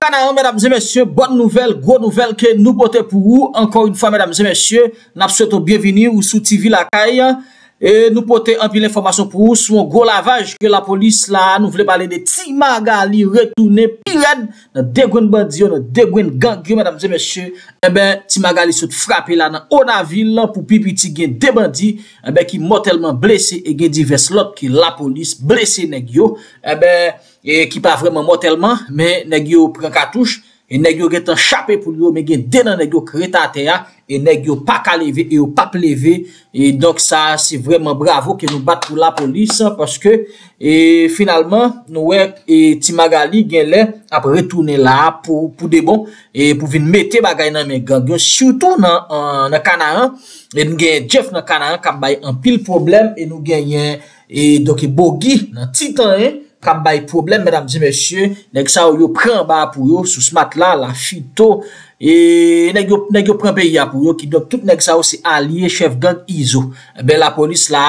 Kanan, mèdam zè mèsyè, bonne nouvel, gwo nouvel ke nou pote pou ou. Ankon yon fwa, mèdam zè mèsyè, nap sou eto bie vini ou sou TV lakay. Nou pote anpi l'informasyon pou ou sou an gwo lavaj ke la polis la nou vle pale de ti magali retoune pirend. Nan degwen bandyo, nan degwen gangyo, mèdam zè mèsyè. Ebe, ti magali sou frapi la nan ona vil, pou pipi ti gen debandi. Ebe, ki motelman blese e gen divers lot ki la polis blese negyo. Ebe... Eh E ki pa vreman motelman Men negyo pren katouche e Negyo gen tan chapè pou li yo Men gen denan negyo kretate ya e Negyo pa kalévé, eyo pa plevé E donk sa, se vreman bravo Ke nou bat pou la polis E finalman nou wè Timagali gen lè Apre retoune la pou debon E pou vin metè bagay nan men gangyo Soutou nan kanaran E nou gen jef nan kanaran Kam bay an pil problem E nou gen yen doke bogi Nan titan e Kab bay problem, mèdam di mèsyè. Nèk sa ou yo pran ba apou yo sou smat la, la chito. E nèk yo pran beya apou yo ki do tout nèk sa ou se alie chef gang izo. Ben la polis la...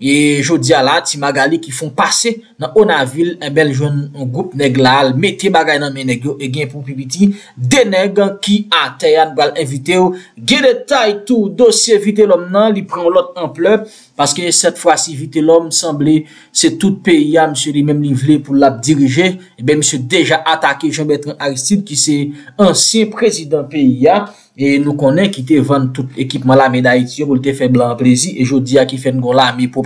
e jodi alat, si magali ki fon pase nan ona vil, eh en bel joun en goup neglal, meti magali nan menegyo, e gen pou pibiti, deneg an ki a, te yan, bal evite yo genetay tou dosye evite lom nan, li pren lot amplop paske set fwa si evite lom, sambli se tout PIA, msye li men li vle pou la dirije, e ben msye deja atake, jom betran Aristide ki se ansye prezident PIA e nou konen ki te vande tout ekipman la, me da iti yo, bol te feblan prezi, e jodi a ki fen goun la, me pou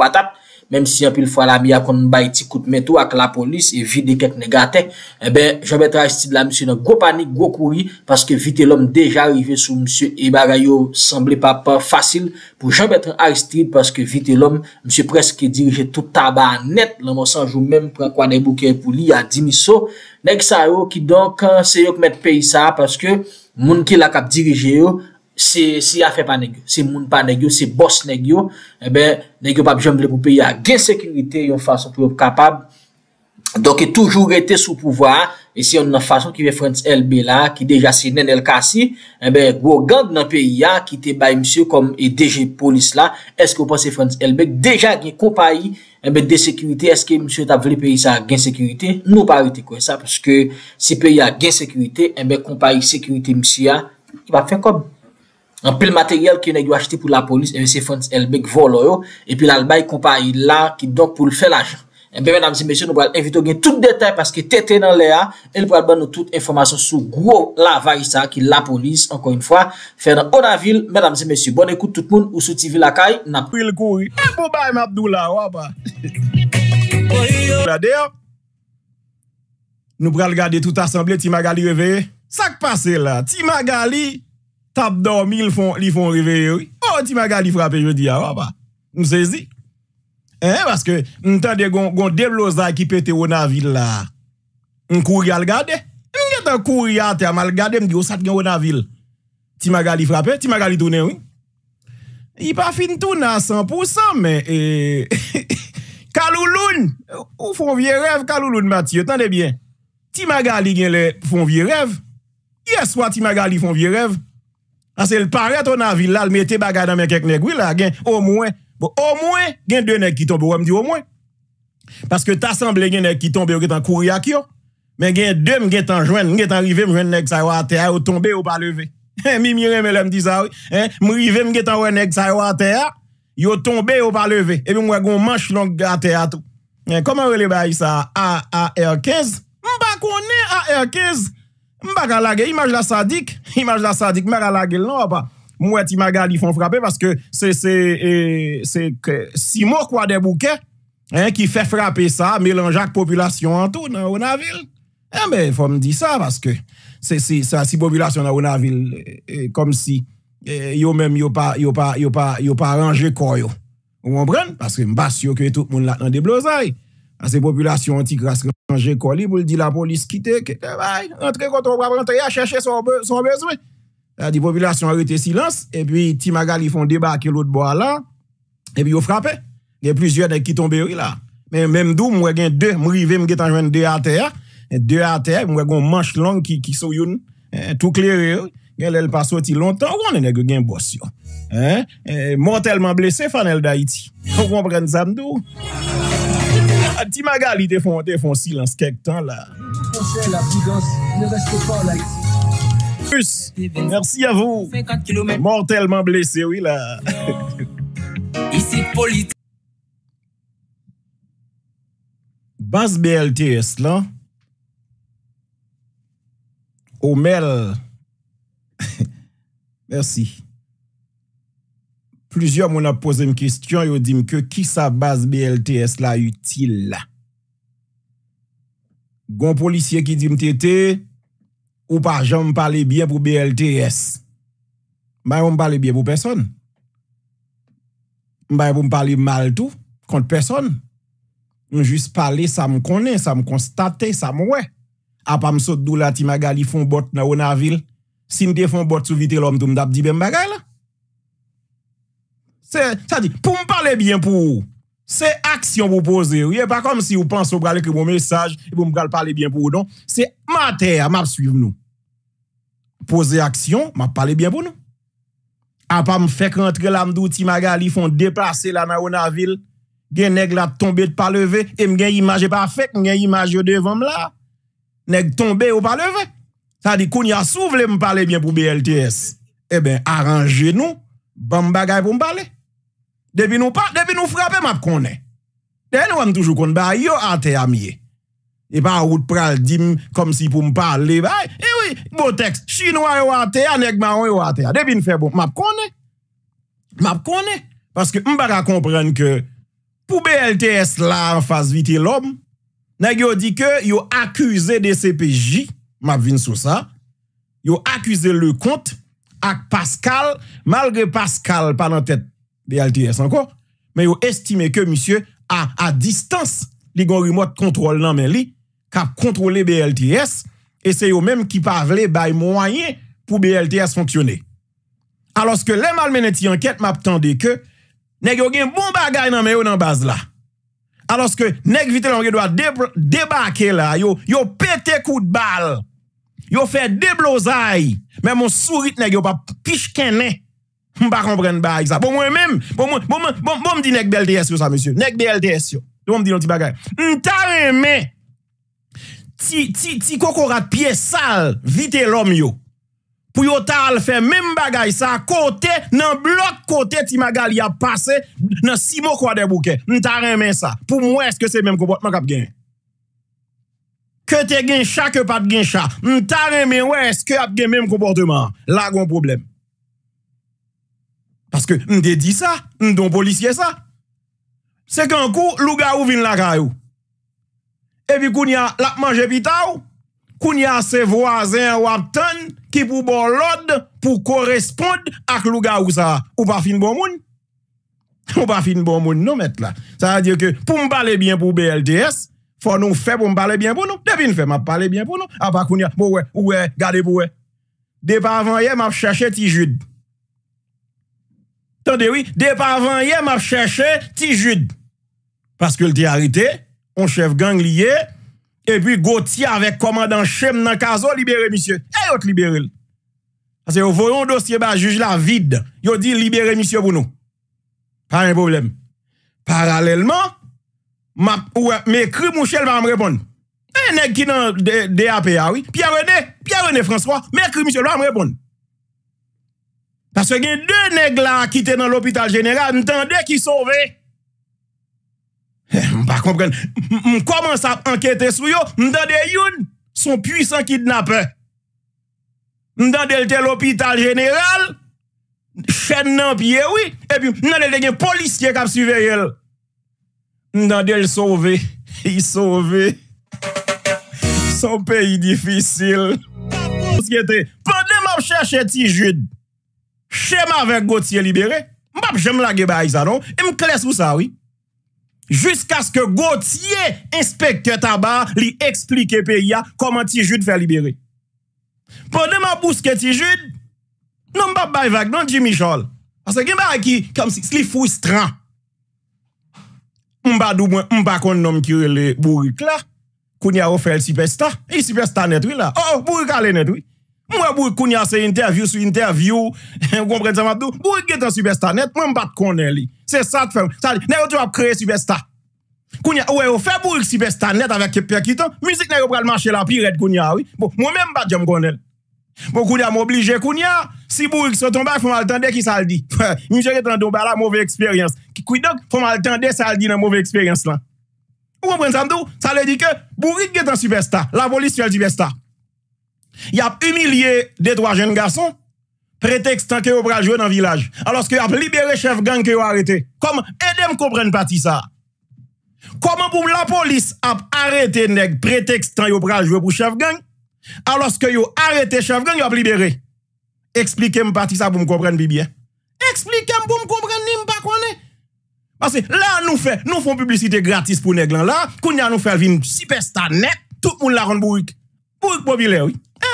Mwen se yon pil fwa la mi akon bay ti kout metou ak la polis e vide ket negatek Ebe, jan bete Aristide la msye nan go panik, go kouri Paske vite lom deja rive sou msye e bagay yo Semble pa pa fasil pou jan bete Aristide Paske vite lom msye preske dirje tout taba net Le monsan jou men prekwa ne buke pou li ya dimiso Nek sa yo ki don kan se yo kmet pey sa Paske moun ki la kap dirije yo Si a fe pa negyo, si moun pa negyo, si bos negyo, ebe, eh negyo pap jom vle pou peyi a gen sekurite yon fason pou yo kapab. Donke toujou rete sou pouvwa, e si yon nan fason ki ve Frantz LB la, ki deja sinen el kasi, ebe, gwo gand nan peyi a, ki te bay msio kom e deje polis la, eske ou pan se Frantz LB, deja ki kom payi, ebe, de sekurite, eske eh msio ta vle peyi sa gen sekurite, nou parite kwen sa, pweske si peyi a gen sekurite, ebe, kom payi sekurite msio ya, ki va fe kom... An pil materyel ki yon e gyo achete pou la polis, e ve se fons el beg volo yo. E pi lal bay kompa yi la ki dok pou l felaj. E pe menam se mesyu nou pral evito gen tout detay paske tete nan le a. El pral ban nou tout informasyon sou gwo la va yisa ki la polis, ankon yon fwa. Fè nan ona vil, menam se mesyu. Bon ekout tout moun ou sou TV lakay, nap. Pou yil kou yi, pou bay mabdou la, waba. La deyop. Nou pral gade tout asemble, ti magali weve. Sak pase la, ti magali. tap dormi li fon riveye woy. Oh, ti magali frape je di ya ah, waba. Msezi. Eh, baske, mtande gon debloza ki pete wona vil la, mkou rial gade. Mwen gen tan kou rial te amal gade mdi wosat gen wona vil. Ti magali frape, ti magali tonen woy. Y pa fin tona, 100%, men. Kalouloun! Ou fon vie rev, kalouloun, kalouloun, matye, tande bien. Ti magali gen le fon vie rev. Yes, wot ti magali fon vie rev. Asè l parè ton avil lal, mè te bagay nan mè kèk nèk wè la, gen o mwen. Bo o mwen, gen dè nèk ki tombe, wè m di o mwen. Paske tasemble gen nèk ki tombe wè gen tan kouryak yo. Mè gen dèm gen tan jwen, gen tan rivem jwen nèk sa yo a teya, yo tombe yo pa leve. Mè mire mè lèm di sa wè. Mè rivem gen tan wè nèk sa yo a teya, yo tombe yo pa leve. E mwen wè gon manch lònk a teya tou. Koman wè lè ba yi sa a, a, a, e, kez? Mwen pa konè a, a, e, kez? mba kalagey imaj la sadik, imaj la sadik mba kalagey l nan waa pa. Mwet imaga li fon frapey, parceke se se e, eh, se se se si mouk wadè bouke, e, ki fè frape sa, mélanja gpopulasyon an tou nan wouna vil, e mbe fòm di sa, parceke se se se a si populasyon nan wouna vil, e, e, kom si e, you men, you pa, you pa, you pa, you pa ranger koyo, ou mwen brenne, parceke mba si yo kwe tout moun lan nan de blosayi, A se populasyon anti-gras kranje koli pou li di la polis kite, ki te vay, entre koto wap rentre ya, cheshe son bezwe. A di populasyon a rete silans, e pi ti magali fon debake lout bo ala, e pi yo frape, gen plizye de ki tombe yo la. Men mwen mwen gen de, mwen rive mwen gen tanjwen de a te ya, de a te ya, mwen mwen mwen manche long ki sou yon, tou kleri yo, gen lel pa soti lontan, wan ene gen gen bosi yo. Mortalman blese fanel da iti, wan pren zamdou. A ah, ti magal, i defon sil ans kek tan la. Pus, mersi a vou. Mortelman blese, oui la. Bas BLTS la. Omer. Mersi. Plouzyon moun ap pose m kistyon, yo dim ke ki sa base BLTS la yu til la. Gon polisye ki dim tete, ou pa jan m pale bie pou BLTS. M bay pou m pale bie pou peson. M bay pou m pale mal tou kont peson. M jis pale sa m konen, sa m konstate, sa m we. A pa m sot dou la ti magali fon bot nan ou nan vil. Sin te fon bot sou vite lom tou m dabdi bem bagay la. Sa di, pou m pale bien pou non. ou, se aksyon pou pose ou. Ye pa kom si ou panso prale ki moun mesaj, pou m prale pale bien pou ou don. Se mater, map suyv nou. Pose aksyon, map pale bien pou nou. A pa m fek rentre la mdouti magali, fon depase la na ou na vil. Gen neg la tombe de pale ve, e m gen imaje pa fek, m gen imaje devan m la. Neg tombe ou pale ve. Sa di, koun ya sou vle m pale bien pou BLTS. E eh ben, aranje nou, ban bagay pou m pale. Debi nou frape map konè. Debi nou an toujou konè. Ba yo ate a miye. E ba ou pral dim kom si pou m pa ale. E oui, bo tekst. Chinwa yo ate a, negman yo ate a. Debi nou fe bon. Map konè. Map konè. Paske m baka kompren ke pou BLTS la an fase vite lom. Nagyo di ke yo akuse de CPJ. Map vin sou sa. Yo akuse le kont ak Pascal. Malge Pascal panan tet BLTS anko, men yo estime ke misye a distans li gon rimot kontrol nan men li kap kontrole BLTS e se yo menm ki pa vle bay mwanyen pou BLTS fonksyone. Aloske le mal men neti anket map tende ke, neg yo gen bon bagay nan men yo nan baz la. Aloske neg vite lan gen do a debake la, yo pete kout bal, yo fe deblozay, men mon surit neg yo pa pishkenen Mpa kompren ba a yisa. Pw mwen men, bon, pw mwen, bon, mwen bon, mdi nek BLTS yo sa, mwen mdi nou ti bagay. Mta renmen, ti, ti, ti, ti kokorat piye sal, vite lom yo. Pw yo tal fè men bagay sa, kote, nan blok kote, ti magali a pase, nan si mokwa de bouke. Mta renmen sa. Pw mwen eske se men komportman kap gen. Ke te gen sha, ke pat gen sha. Mta renmen, wè eske ap gen men komportman. La gwen probleme. Paske m de di sa, m don polisye sa. Sekan kou, luga ou vin la ka ou. E pi koun ya la manje pi ta ou, koun ya se voazen wap tan ki pou bon lode pou koresponde ak luga ou sa. Ou pa fin bon moun? Ou pa fin bon moun nou met la. Sa va diyo ke pou m bale bien pou BLDS, fon nou fe pou m bale bien pou nou. Depi n fe m ap bale bien pou nou. A pa koun ya, mou we, mou we, gade pou we. Depi avan ye, m ap chache ti jude. Tande wè, dep avan yè m ap chèche ti joud. Paske l te harite, on chèv gang liye, epi gò ti avèk komandan chèm nan kazo libere misye. E yot libere l. Asè yon vòyon dosye bè a juj la vide, yon di libere misye pou nou. Par un problem. Paralèlman, mè kri mouchèl mè mè repon. E nèk ki nan DAPA wè, piè renè, piè renè François, mè kri mouchèl mè mè repon. Paske gen yon de neg la ki te nan l'Hopital General, mtande ki sove. Mpa kompren, mkwaman sa anketen sou yo, mtande yon son pwisan kidnape. Mtande lte l'Hopital General, chen nan piye wii, epi mtande lte gen polisye kap suve yon. Mtande l sove, yon sove. Son peyi difisil. Pande m ap chache ti jwid. Chema avèk Gauthier libere, mbap jèm la geba a yi zanon, e mkles wou sa wè. Jusk aske Gauthier, inspektor taban, non, non, li eksplike pe ya koman ti joud fè libere. Pwè deman pwoske ti joud, nou mbap bayvak nan Jimmy Chol. Ase geba a ki, kamsi, li fwou stran. Mbap dou mwen, mbap kon nom kirele Bourouk oh, oh, la, koun ya ou fèl sipe sta, e sipe sta net wè la. Ou, Bourouk ale net wè. Mwen bourik kunya se interview su interview Gounbren sa mwen tou Bourik gen tan soubestan net Mwen m pat kone li Se sat fem Sade, nou yo tou ap kre soubestan Kunya, ou yo fe bourik soubestan net Avek kepek ito Misik nou yo pral manche la pi ret kunya bon, Mwen m pat jom kone Mwen kounya m oblije Kunya, si bourik se ton bak Foman altende ki saldi Mwen m jere tan domba la mouve eksperyans Kikoui dok foman altende saldi nan mouve eksperyans lan Gounbren sa mwen tou Sade di ke Bourik gen tan soubestan La voli swel soubestan Y ap umilye de twa jen gason, pretextan ke yo pral jwe nan vilaj, alos ke yo ap libere chev gang ke yo arete. Kom, edem kompren pati sa. Kom an poum la polis ap arete neg, pretextan yo pral jwe pou chev gang, alos ke yo arete chev gang, yo ap libere. Eksplikem pati sa poum kompren pi biye. Eksplikem poum kompren ni mpa kwanè. Pase, la nou fè, nou fon publicite gratis pou neg lan la, koun ya nou fè alvin si pesta net, tout moun la ron pou wik. Pou wik pou wile wik.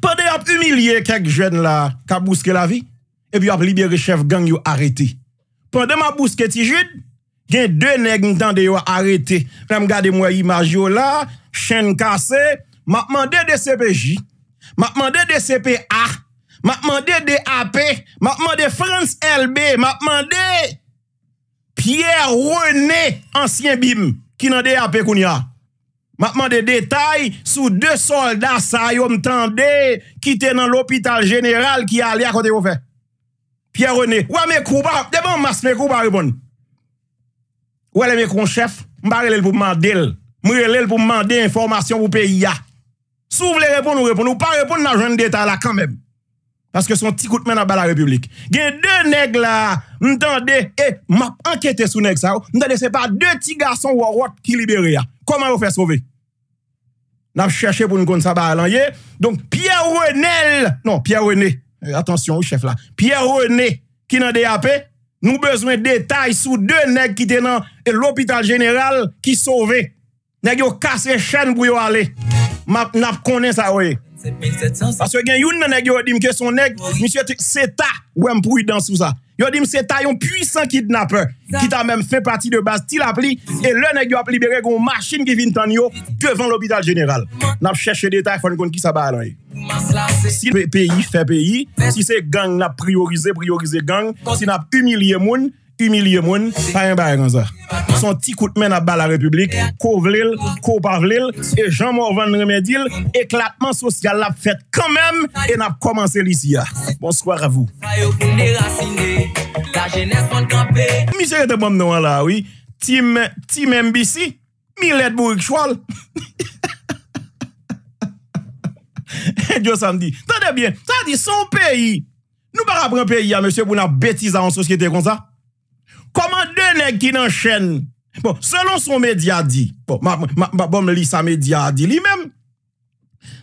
pande ap umilye kek jwen la ka bouske la vi epi ap libere chef gang yo arete pande ma bouske ti jid gen de neg ni tan de yo arete mwen am gade mwen imaj yo la chen kase ma mande DCPJ ma mande DCPA ma mande DAP ma mande France LB ma mande Pierre René ansyen bim ki nan DAP kouni a Ma pman de detay sou de soldat sa yo mtande ki te nan l'hopital general ki a li a kote yo fe. Pya Rene, wè mè kouba? De bon, mas mè kouba repon? Wè lè mè kouchef? Mba relel pou mman del. Mbrelel pou mman de informasyon pou pe ya. Sou vle repon ou repon? Ou pa repon nan jwen detay la kanmèb? Paske son ti koutmen a bala republik. Gen de neg la, mtande, e, ma pman kete sou neg sa yo, mtande se pa de ti gason wawot ki libere ya. Koman yo fe sove? Nap cheche pou nou kon sa ba lan ye. Donk, Pierre Renel, non, Pierre René, eh, atensyon ou chef la, Pierre René, ki nan dey apè, nou bezwen detay sou de neg ki tenan l'Hopital General ki sove. Neg yo kase chen pou yo ale. Nap konen sa we. Pase gen yon nanèk yo adim ke sonèk, misyo etik seta ouèm pou yi dansou sa. Yo adim seta yon pwisan kidnapper, ki ta mèm fè pati de baz til ap li, e lènèk yo ap libere goun machin ki vin tan yo, kevan l'hôpital general. Nap chèche detay fòn koun ki sa ba alay. Si peyi, fè peyi, si se gang na priorize, priorize gang, si nap humiliè moun, Fimilye moun, fayen bayen kon sa. Son ti koutmen ap ba la republik, kovlil, kopavlil, e janmou avan remedil, eklatman sosyal ap fet kanmem, en ap komanse lisi ya. Bon skwak avou. Mise yote bon mnou an la, oui. Tim MBC, mi let bou yik chwal. Djo samdi. Tade bien, tade son peyi. Nou bar ap ren peyi ya, mese yote moun ap betiza an sosyete kon sa. ki nan chen. Bon, selon son media di. Bon, ma bom li sa media di li mem.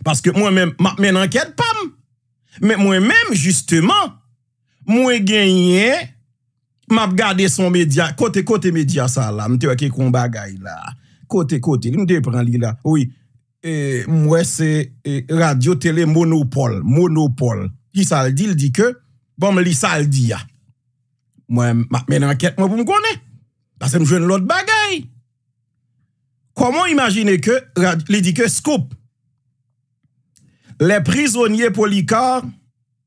Paske mwen men anket pam. Men mwen men justeman, mwen genye map gade son media. Kote kote media sa la. Mte wak e kon bagay la. Kote kote. Mte wepran li la. Mwen se radio tele monopole. Monopole. Ki sa l di, li di ke bom li sa l di ya. Mwen men anket. Mwen pou m konen. Parce que nous une l'autre bagaille. Comment imaginer que, il Scoop, les prisonniers Policar,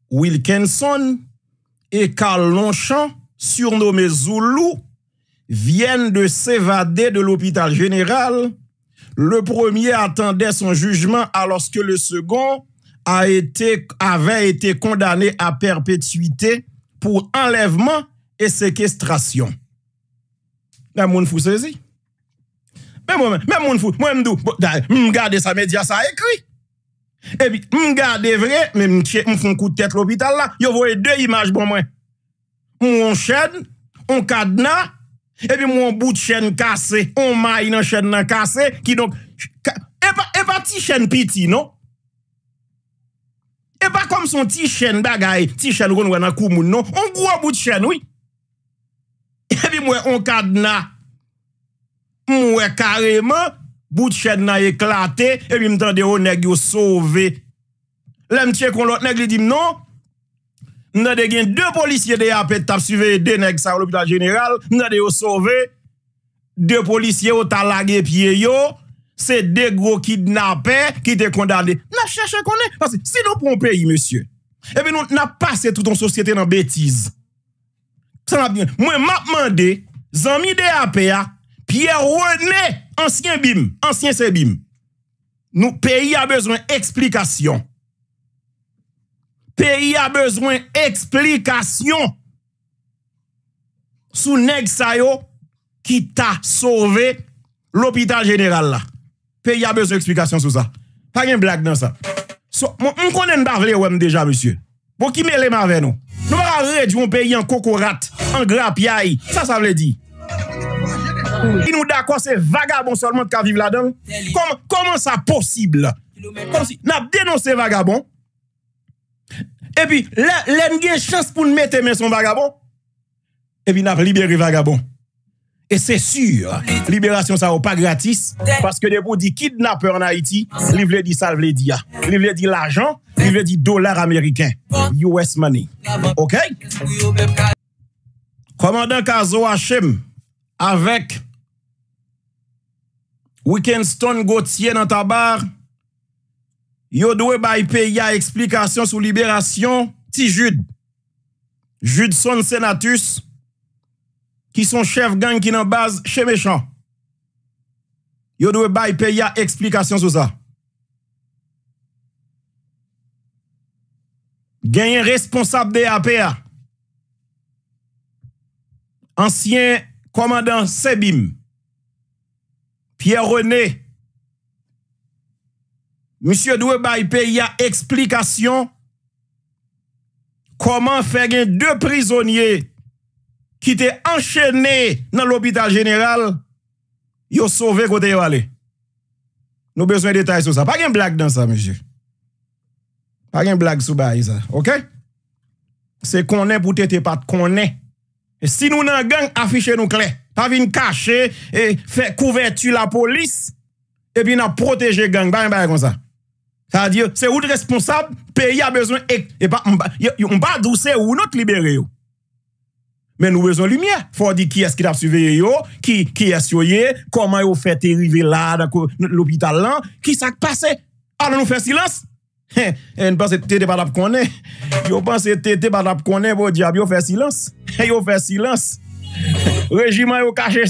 Wilkinson et Carl Longchamp, surnommés Zoulou, viennent de s'évader de l'hôpital général. Le premier attendait son jugement alors que le second a été, avait été condamné à perpétuité pour enlèvement et séquestration. Da moun fousè zi. Mè moun fousè, mwen mdou, mwen mga de sa medya sa ekri. Ebi mga de vre, mwen mfoun koutet l'opital la, yo vwe de imaj bon mwen. Mwen moun chen, mwen moun kadna, ebi mwen moun bout chen kase, mwen mwa inan chen nan kase. Eba e e ti chen piti nou. Eba kom son ti chen bagay, ti chen kon wè nan kou moun nou. Mwen moun moun bout chen wè. mwen an kad nan mwen kareman bout ched nan eklate e mi mtande yo neg yo sove lem chè kon lot neg li dim nan nan de gen de policye de apet tap suve de neg sarlo pi la general nan de yo sove de policye o talage piye yo se de gro kidnapè ki te kondade nan chè chè konne se nou pou mpeyi msye e mi nou nan pase tout an sosyete nan betize Mwen mapman de Zan mi de apaya Piyè wè ne ansyen bim Ansyen se bim Nou peyi a bezwen eksplikasyon Peyi a bezwen eksplikasyon Sou neg sayo Ki ta sove L'hôpital jeneral la Peyi a bezwen eksplikasyon sou sa Panyen blag nan sa Mwen konen bavle wèm deja monsye Mwen ki mele ma vè nou Nou pa ra rej yon peyi an kokorat, an grap yae, sa sa vle di. Ki nou da kwa se vagabon solmant ka vive la den, koman sa posibl? Nap denons se vagabon, e pi len gen chans pou nme temen son vagabon, e pi nap liberi vagabon. E se sur, liberasyon sa ou pa gratis, paske de pou di kidnapper na iti, li vle di sal vle di ya. Li vle di la jan, Vi ve di dolar Ameriken, bon. US money, bon. ok? Komandan Kazo Hachem, avek Weekend Stone Gautier nan tabar Yo dwe bay peya eksplikasyon sou liberasyon Ti jude, jude son senatus Ki son chef gang ki nan baz che mechan Yo dwe bay peya eksplikasyon sou sa gen yon responsable de APA, ansyen komandan Sebim, Pierre René, monsye dwe baype, yon eksplikasyon koman fe gen dwe prizonye ki te anchenye nan l'hobital general, yon sove kote yon wale. Nou beswen detay sou sa. Pa gen blak dan sa monsye? Pa gen blag sou ba yi sa, ok? Se konen pou tete pat, konen. Si nou nan gen affiche nou kle, pa vin kache, fè kouvertu la polis, epi nan proteje gen, bayan bayan kon sa. Sa di yo, se ou de responsable, peyi a bezon ek, e pa, yon ba adouse ou nou te libere yo. Men nou bezon lumiè, fò di ki es ki tap suveye yo, ki es yoye, koman yo fè te rive la, l'opital lan, ki sa kpase, an nou fè silans, Yon eh, panse tete badap konen, yon panse tete badap konen, yon fè silans, yon fè silans. Rejiman yon kase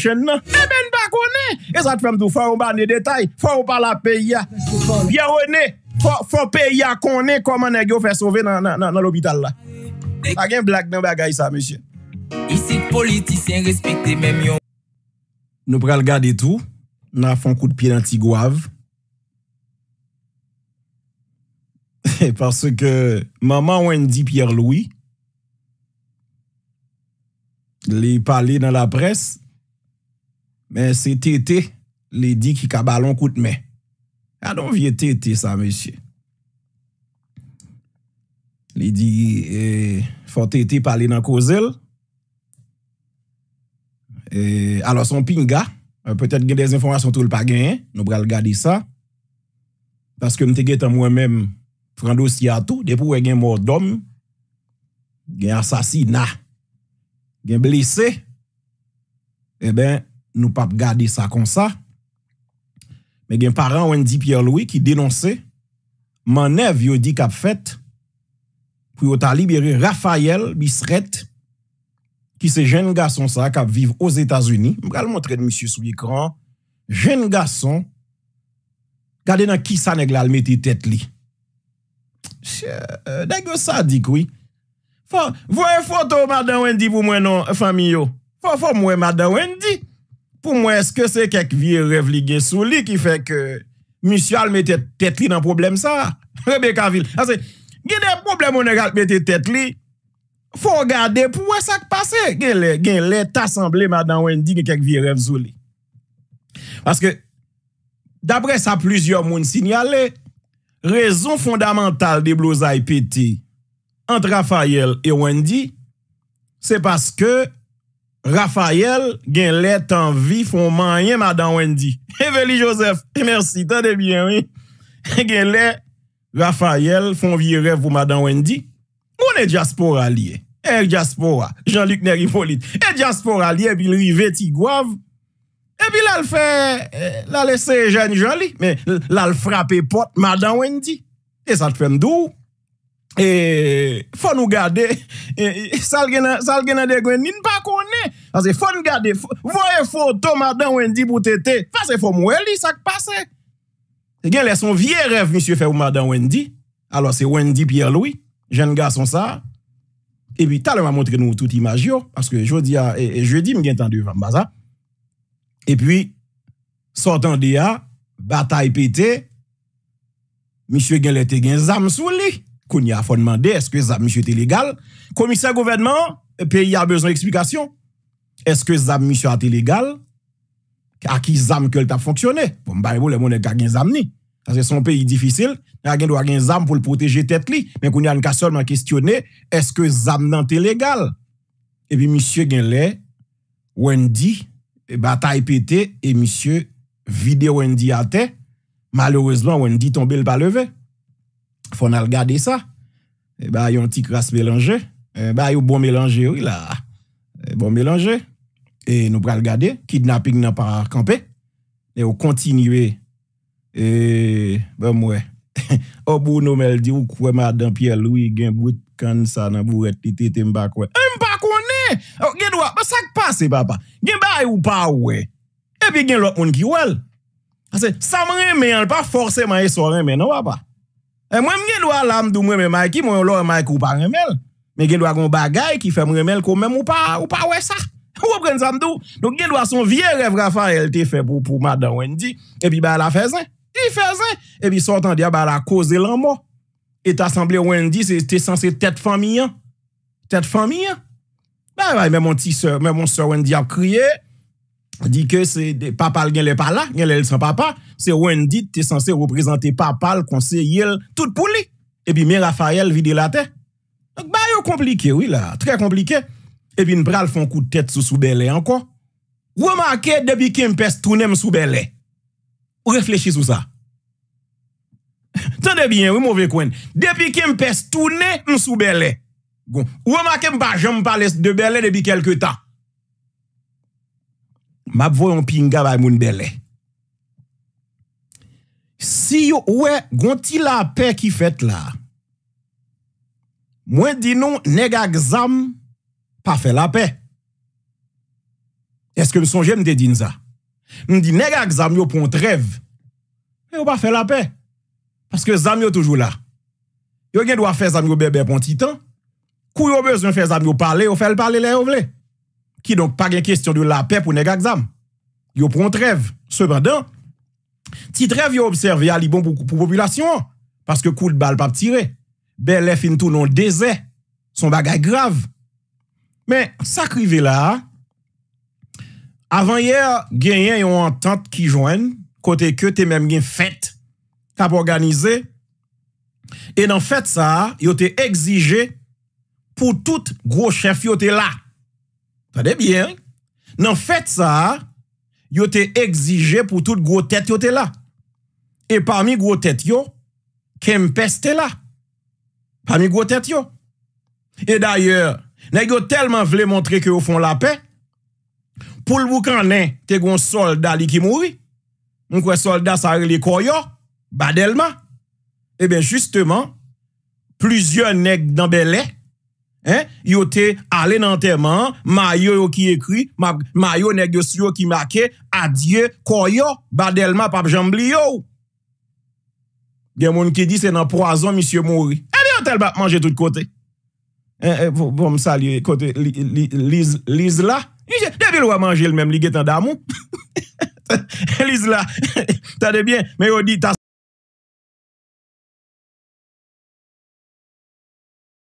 chen nan, yon ban bak konen. E sa t'fèm tou, fò ou ban ne detay, fò ou ban la peya. Yon ou ne, fò peya konen, koman e gyo fè sove nan l'hobital la. A gen blak nan bagay sa, meshe. Nou pral gade tou, nan fò kout pi lantigo avv. Pase ke maman ou en di Pierre Louis Li pale nan la pres Men se tete Li di ki kabalon kout me A don vie tete sa meshe Li di Fa tete pale nan kozel E alo son pinga Pe tete gen des informasyon tol pa gen Nou bral gade sa Pase ke mte get an mwen men Frando si atou, depo we gen mordom, gen asasina, gen blise, e eh ben nou pape gade sa kon sa. Men gen paran Wendy Pierre-Louis ki denonse, man ev yo di kap fet, pou yo ta liberi Rafael Bissret, ki se jen gason sa kap viv o Zetasuni, m kal montre de misyo sou yikran, jen gason gade nan ki sa neg lal meti tet li? Dèk yo euh, sa di koui... Fò mwen foto madan wèndi pou mwen nan fami yo... Fò mwen madan wèndi... Pou mwen eske se kek vie rev li gen sou li... Ki fek... Misyal mette tet li nan problem sa... Rebeka vil... Gè den problem mwen negat mette tet li... Fò gade pou wè sak pase... Gè lè tasemble madan wèndi... Nè kek vie rev sou li... Paske... Dapre sa plouzyon moun sinyalè... Rezon fondamental de blozay pete ente Rafael e Wendy, se paske Rafael gen lè tan vi fon mayen madan Wendy. E veli Joseph, e eh, mersi, tan de byen wè. Gen lè, Rafael fon vi rev wou madan Wendy. Moun e Diaspora liè. E eh, Diaspora, Jean-Luc Neri Polite. E Diaspora liè, bilri veti gwav. Ebi lal fè, lal ese jen jen li, lal frapè pot Mardan Wendy. E sa t'fèm d'ou. E fò nou gade, sal genade gwen nin pa konè. Fò nou gade, voye fò to Mardan Wendy bout etè. Fò mwen li sa k'pase. Gen lè son vie rev monsye fè ou Mardan Wendy. Alo se Wendy Pierre Louis, jen gase son sa. Ebi talè mwa montre nou touti majyo. Aske jodi a, e jodi mwen gen tendu vambaza. Et puis, sortant de bataille pété, monsieur a te gen zam sous lui. Kounia a demandé... est-ce que zam monsieur était légal? Commissaire gouvernement, pays a besoin d'explication. Est-ce que zam monsieur était légal? A qui zam que t'a fonctionné? Bon, bah, les gen zam ni. Parce que son pays difficile, Il a doit gen zam pour le protéger tête li. Mais Kounia a seulement questionné. est-ce que zam nan légal? Et puis, monsieur on Wendy, E eh, ba ta epete, e misye, vide ou en di ate, malourezman ou en di tombe l pa leve. Fon al gade sa, e eh, ba yon ti kras melange, e eh, ba yon bon melange bon oh, ou la. Bon melange, e nou pral gade, kidnaping nan par akampe, e ou kontinue. E, be mwe, obou nou meldi ou kwe madan pye loui gen bout kan sa nan bout ete te mbakwe. E mbakwone! ba sak pa se baba gen bay ou pa ouwe epi gen lwa koun ki wèl sa mwen remèl pa forseman e so remèl nou baba e mwen gen lwa lamdou mwen men may ki mwen lwa men may kou pa remèl men gen lwa kon bagay ki fè mwen remèl kou mwen ou pa ouwe sa gen lwa son vie revrafa el te fè pou pou madan wèndi epi ba la fè zè epi son tan diya ba la koze lan mo eti asamble wèndi te sanse tèt famiyan tèt famiyan Mè mè moun ti sè, mè moun sè wèn di ap kriye. Di ke papal gen lè pala, gen lè lisan papa. Se wèn dit te sensè reprezentè papal, konseyel, tout pou li. Ebi mè Rafael vide la te. Mè yon komplike, wè la, tre komplike. Ebi mè pral fè un kou tèt sou soubele an kon. Wè mè akè debi ke mpès toune msoubele. Reflechi sou sa. Tande bien, wè mouvekwen. Depi ke mpès toune msoubele. Mwen. Gon, ouwe ma kem pa jom pa les de belè debi kelke ta. Mab voyon pinga bay moun belè. Si yo ouwe gonti la pe ki fet la, mwen di nou nega gzam pa fe la pe. Eske m sonje m de din za. M di nega gzam yo pon trev, yo pa fe la pe. Paske zami yo toujou la. Yo gen dwa fe zami yo bebe pon titan, Kou yo bezon fè zam yo pale, yo fèl pale lè yo vle. Ki donk pa gen kestyon diyo la pep ou negak zam. Yo pront trev. Sebredan, ti trev yo observe ya li bon pou populasyon, paske kou d'bal pa p'tire. Be le fin tout non dese, son bagay grav. Men, sa krive la, avan yer, genyen yo entante ki jwen, kote ke te menm gen fèt kab organize. E nan fèt sa, yo te exije pour tout gros chef qui sont là. Tade bien. Non fait ça, yote te exigé pour tout gros tête yote là. Et parmi gros tête yo, Kempes peste là. Parmi gros tête yo. Et d'ailleurs, nèg ont tellement voulu montrer que au font la paix. Pour le boucanin, te gon soldat li qui mouri. Mon quoi soldat ça qui koyo, Badelma. Eh bien justement, plusieurs nèg dans Belay Yo te ale nan teman, mayo yo ki ekri, mayo negosyo ki make, adye koyo, badelman pap jambli yo. Gen moun ki di se nan proazon misye mouri. E di yo tel ba manje tout kote. E pom sa li kote, li zla. De vil wamanje l menm li getan damou. Li zla. Tade bien.